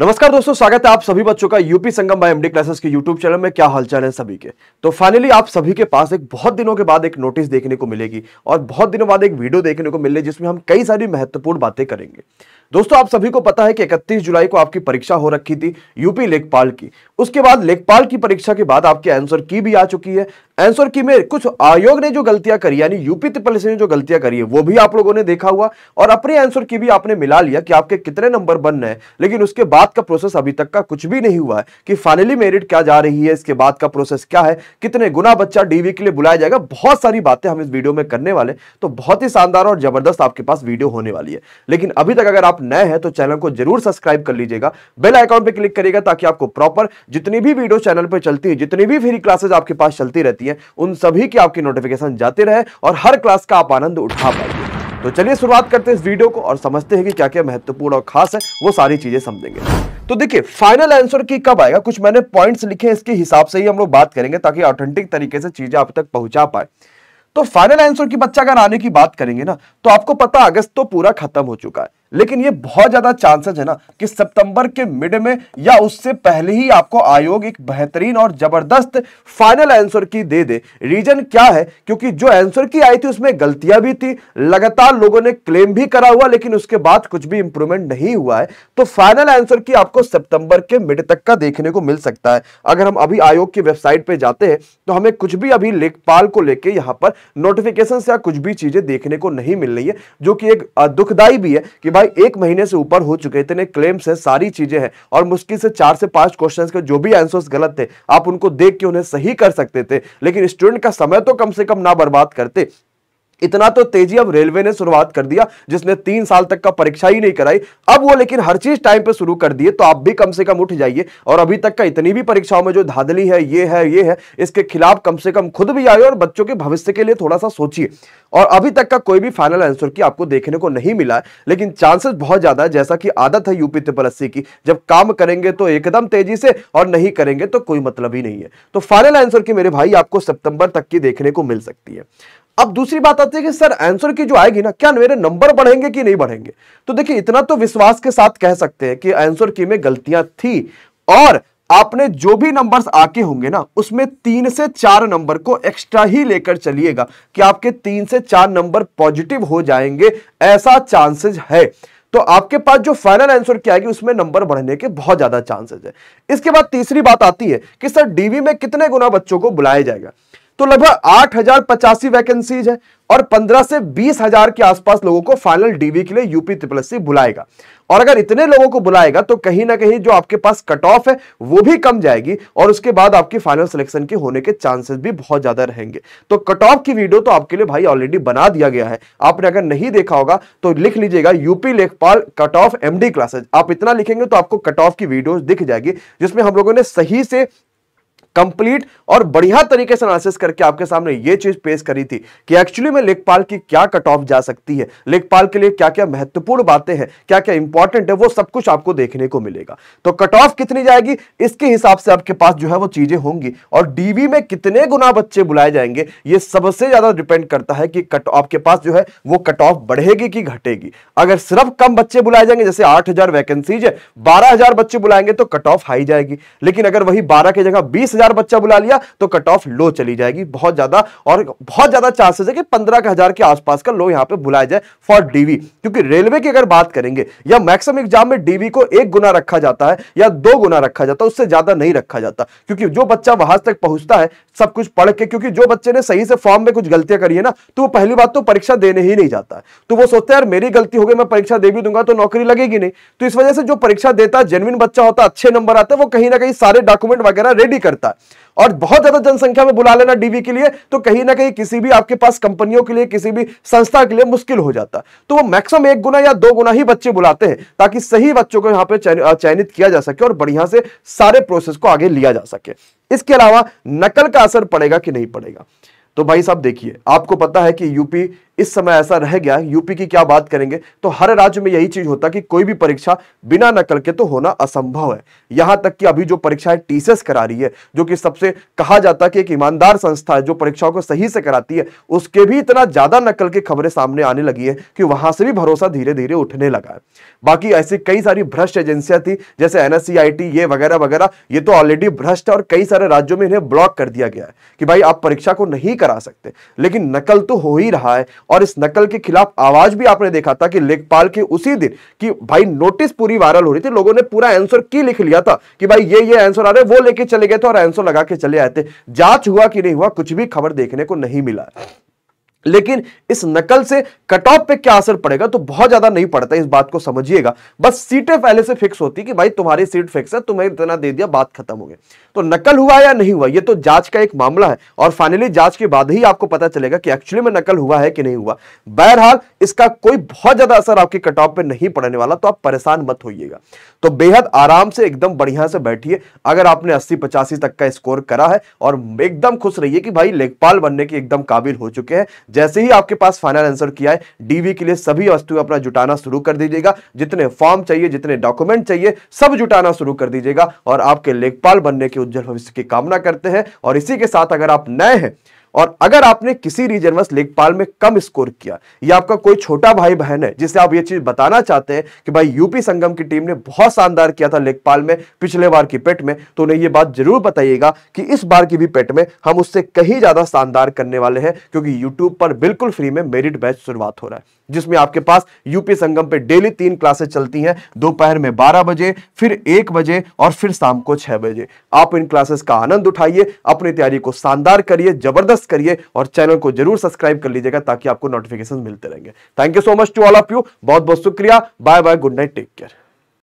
नमस्कार दोस्तों स्वागत है आप सभी बच्चों का UP Sangam by MD classes के यूट्यूब चैनल में क्या हालचाल है सभी के तो फाइनली आप सभी के पास एक बहुत दिनों के बाद एक नोटिस देखने को मिलेगी और बहुत दिनों बाद एक वीडियो देखने को मिले जिसमें हम कई सारी महत्वपूर्ण बातें करेंगे दोस्तों आप सभी को पता है कि इकतीस जुलाई को आपकी परीक्षा हो रखी थी यूपी लेखपाल की उसके बाद लेखपाल की परीक्षा के बाद आपकी आंसर की भी आ चुकी है आंसर की में कुछ आयोग ने जो गलतियां करी यानी यूपी त्रिपल ने जो गलतियां करी है वो भी आप लोगों ने देखा हुआ और अपने आंसर की भी आपने मिला लिया कि आपके कितने नंबर बन रहे हैं लेकिन उसके बाद बाद का प्रोसेस अभी तक का कुछ भी नहीं हुआ है कि फाइनली मेरिट क्या जा रही है इसके बाद का प्रोसेस क्या है कितने गुना बच्चा डीवी के लिए बुलाया जाएगा बहुत सारी बातें हम इस वीडियो में करने वाले तो बहुत ही शानदार और जबरदस्त आपके पास वीडियो होने वाली है लेकिन अभी तक अगर आप नए हैं तो चैनल को जरूर सब्सक्राइब कर लीजिएगा बेल आइकॉन पर क्लिक करिएगा ताकि आपको प्रॉपर जितनी भी वीडियो चैनल पर चलती है जितनी भी फ्री क्लासेज आपके पास चलती रहती है उन सभी की आपकी नोटिफिकेशन जाते रहे और हर क्लास का आप आनंद उठा पाए तो चलिए शुरुआत करते हैं इस वीडियो को और समझते हैं कि क्या क्या महत्वपूर्ण और खास है वो सारी चीजें समझेंगे तो देखिए फाइनल आंसर की कब आएगा कुछ मैंने पॉइंट्स लिखे हैं इसके हिसाब से ही हम लोग बात करेंगे ताकि ऑथेंटिक तरीके से चीजें आप तक पहुंचा पाए तो फाइनल आंसर की बच्चा अगर आने की बात करेंगे ना तो आपको पता अगस्त तो पूरा खत्म हो चुका है लेकिन ये बहुत ज्यादा चांसेस है ना कि सितंबर के मिड में या उससे पहले ही आपको आयोग एक बेहतरीन और जबरदस्त फाइनल आंसर की दे दे रीजन क्या है क्योंकि जो आंसर की आई थी उसमें गलतियां भी थी लगातार लोगों ने क्लेम भी करा हुआ लेकिन उसके बाद कुछ भी इंप्रूवमेंट नहीं हुआ है तो फाइनल आंसर की आपको सितंबर के मिड तक का देखने को मिल सकता है अगर हम अभी आयोग की वेबसाइट पर जाते हैं तो हमें कुछ भी अभी लेखपाल को लेकर यहां पर नोटिफिकेशन या कुछ भी चीजें देखने को नहीं मिल रही है जो कि एक दुखदायी भी है कि भाई भाई एक महीने से ऊपर हो चुके इतने क्लेम्स है सारी चीजें हैं और मुश्किल से चार से पांच क्वेश्चन के जो भी आंसर्स गलत थे आप उनको देख के उन्हें सही कर सकते थे लेकिन स्टूडेंट का समय तो कम से कम ना बर्बाद करते इतना तो तेजी अब रेलवे ने शुरुआत कर दिया जिसने तीन साल तक का परीक्षा ही नहीं कराई अब वो लेकिन हर चीज टाइम पे शुरू कर दिए तो आप भी कम से कम उठ जाइए और अभी तक का इतनी भी परीक्षाओं में जो धाधली है ये है ये है इसके खिलाफ कम से कम खुद भी आए और बच्चों के भविष्य के लिए थोड़ा सा सोचिए और अभी तक का कोई भी फाइनल आंसर की आपको देखने को नहीं मिला है लेकिन चांसेस बहुत ज्यादा है जैसा कि आदत है यूपी ट्रिपल की जब काम करेंगे तो एकदम तेजी से और नहीं करेंगे तो कोई मतलब ही नहीं है तो फाइनल आंसर की मेरे भाई आपको सितंबर तक की देखने को मिल सकती है अब दूसरी बात आती है कि सर आंसर की जो आएगी ना क्या मेरे नंबर बढ़ेंगे कि नहीं बढ़ेंगे तो देखिए इतना तो विश्वास के साथ कह सकते हैं कि आंसर की में गलतियां थी और आपने जो भी नंबर्स आके होंगे ना उसमें तीन से चार नंबर को एक्स्ट्रा ही लेकर चलिएगा कि आपके तीन से चार नंबर पॉजिटिव हो जाएंगे ऐसा चांसेस है तो आपके पास जो फाइनल आंसर क्या आएगी उसमें नंबर बढ़ने के बहुत ज्यादा चांसेज है इसके बाद तीसरी बात आती है कि सर डीवी में कितने गुना बच्चों को बुलाया जाएगा तो लगभग आठ हजार पचासी वैकेंसीज है और पंद्रह से बीस हजार के आसपास लोगों को फाइनल डीवी के लिए यूपी ट्रिपल सी बुलाएगा और अगर इतने लोगों को बुलाएगा तो कहीं ना कहीं जो आपके पास कट ऑफ है वो भी कम जाएगी और उसके बाद आपकी फाइनल सिलेक्शन के होने के चांसेस भी बहुत ज्यादा रहेंगे तो कट ऑफ की वीडियो तो आपके लिए भाई ऑलरेडी बना दिया गया है आपने अगर नहीं देखा होगा तो लिख लीजिएगा यूपी लेखपाल कट ऑफ एमडी क्लासेज आप इतना लिखेंगे तो आपको कट ऑफ की वीडियो दिख जाएगी जिसमें हम लोगों ने सही से कंप्लीट और बढ़िया तरीके से एनालिसिस करके आपके सामने ये चीज पेश करी थी कि एक्चुअली में लेखपाल की क्या कट ऑफ जा सकती है लेखपाल के लिए क्या क्या महत्वपूर्ण बातें हैं क्या क्या इंपॉर्टेंट है वो सब कुछ आपको देखने को मिलेगा तो कट ऑफ कितनी जाएगी इसके हिसाब से आपके पास जो है वो चीजें होंगी और डीवी में कितने गुना बच्चे बुलाए जाएंगे ये सबसे ज्यादा डिपेंड करता है कि कट ऑफ के पास जो है वो कट ऑफ बढ़ेगी कि घटेगी अगर सिर्फ कम बच्चे बुलाए जाएंगे जैसे आठ वैकेंसीज है बारह बच्चे बुलाएंगे तो कट ऑफ हाई जाएगी लेकिन अगर वही बारह की जगह बीस हजार बच्चा बुला लिया तो कट ऑफ लो चली जाएगी बहुत ज्यादा और बहुत ज्यादा चांसेस है कि पंद्रह के हजार के आसपास का लो यहां पे बुलाया जाए फॉर डीवी क्योंकि रेलवे की अगर बात करेंगे या मैक्सिमम एग्जाम में डीवी को एक गुना रखा जाता है या दो गुना रखा जाता है उससे ज्यादा नहीं रखा जाता क्योंकि जो बच्चा वहां तक पहुंचता है सब कुछ पढ़ के क्योंकि जो बच्चे ने सही से फॉर्म में कुछ गलतियां करी है ना तो वो पहली बात तो परीक्षा देने ही नहीं जाता तो वो सोचते हैं यार मेरी गलती हो गई मैं परीक्षा दे भी दूंगा तो नौकरी लगेगी नहीं तो इस वजह से जो परीक्षा देता जेनविन बच्चा होता अच्छे नंबर आते वो कहीं ना कहीं सारे डॉक्यूमेंट वगैरह रेडी करता है और बहुत ज्यादा जनसंख्या में बुला लेना डीवी के लिए तो कहीं ना कहीं किसी भी आपके पास कंपनियों के लिए किसी भी संस्था के लिए मुश्किल हो जाता तो वो मैक्सिमम एक गुना या दो गुना ही बच्चे बुलाते हैं ताकि सही बच्चों को यहाँ पे चयनित किया जा सके और बढ़िया से सारे प्रोसेस को आगे लिया जा सके इसके अलावा नकल का असर पड़ेगा कि नहीं पड़ेगा तो भाई साहब देखिए आपको पता है कि यूपी इस समय ऐसा रह गया यूपी की क्या बात करेंगे तो हर राज्य में यही चीज होता कि कोई भी परीक्षा बिना नकल के तो होना असंभव है यहां तक कि अभी जो परीक्षाएं टीसीएस करा रही है जो कि सबसे कहा जाता है कि एक ईमानदार संस्था है जो परीक्षाओं को सही से कराती है उसके भी इतना ज्यादा नकल की खबरें सामने आने लगी है कि वहां से भी भरोसा धीरे धीरे उठने लगा है बाकी ऐसी कई सारी भ्रष्ट एजेंसियां थी जैसे एनएससीआईटी ये वगैरह वगैरह ये तो ऑलरेडी भ्रष्ट और कई सारे राज्यों में इन्हें ब्लॉक कर दिया गया है कि भाई आप परीक्षा को नहीं करा सकते लेकिन नकल तो हो ही रहा है और इस नकल के खिलाफ आवाज भी आपने देखा था कि लेखपाल के उसी दिन कि भाई नोटिस पूरी वायरल हो रही थी लोगों ने पूरा आंसर की लिख लिया था कि भाई ये ये आंसर आ रहे वो लेके चले गए थे और आंसर लगा के चले आए थे जांच हुआ कि नहीं हुआ कुछ भी खबर देखने को नहीं मिला लेकिन इस नकल से कट ऑफ पे क्या असर पड़ेगा तो बहुत ज्यादा नहीं पड़ता इस बात को समझिएगा बस सीटें पहले से फिक्स होती कि भाई तुम्हारी सीट फिक्स है तुम्हें इतना दे दिया बात खत्म हो गई तो नकल हुआ या नहीं हुआ ये तो जांच का एक मामला है और फाइनली जांच के बाद ही आपको पता चलेगा कि एक्चुअली में नकल हुआ है कि नहीं हुआ बहरहाल इसका कोई बहुत ज्यादा असर आपके कट ऑफ पर नहीं पड़ने वाला तो आप परेशान मत होइएगा तो बेहद आराम से एकदम बढ़िया से बैठिए अगर आपने अस्सी पचासी तक का स्कोर करा है और एकदम खुश रहिए कि भाई लेखपाल बनने के एकदम काबिल हो चुके हैं जैसे ही आपके पास फाइनल आंसर किया है डीवी के लिए सभी वस्तुएं अपना जुटाना शुरू कर दीजिएगा जितने फॉर्म चाहिए जितने डॉक्यूमेंट चाहिए सब जुटाना शुरू कर दीजिएगा और आपके लेखपाल बनने के उज्जवल भविष्य की कामना करते हैं और इसी के साथ अगर आप नए हैं और अगर आपने किसी रीजनवस लेखपाल में कम स्कोर किया या आपका कोई छोटा भाई बहन है जिसे आप ये चीज बताना चाहते हैं कि भाई यूपी संगम की टीम ने बहुत शानदार किया था लेखपाल में पिछले बार की पेट में तो उन्हें यह बात जरूर बताइएगा कि इस बार की भी पेट में हम उससे कहीं ज्यादा शानदार करने वाले हैं क्योंकि यूट्यूब पर बिल्कुल फ्री में मेरिट बैच शुरुआत हो रहा है जिसमें आपके पास यूपी संगम पे डेली तीन क्लासेस चलती हैं दोपहर में 12 बजे फिर 1 बजे और फिर शाम को 6 बजे आप इन क्लासेस का आनंद उठाइए अपनी तैयारी को शानदार करिए जबरदस्त करिए और चैनल को जरूर सब्सक्राइब कर लीजिएगा ताकि आपको नोटिफिकेशन मिलते रहेंगे thank you so much to all of you बहुत बहुत शुक्रिया bye bye good night take care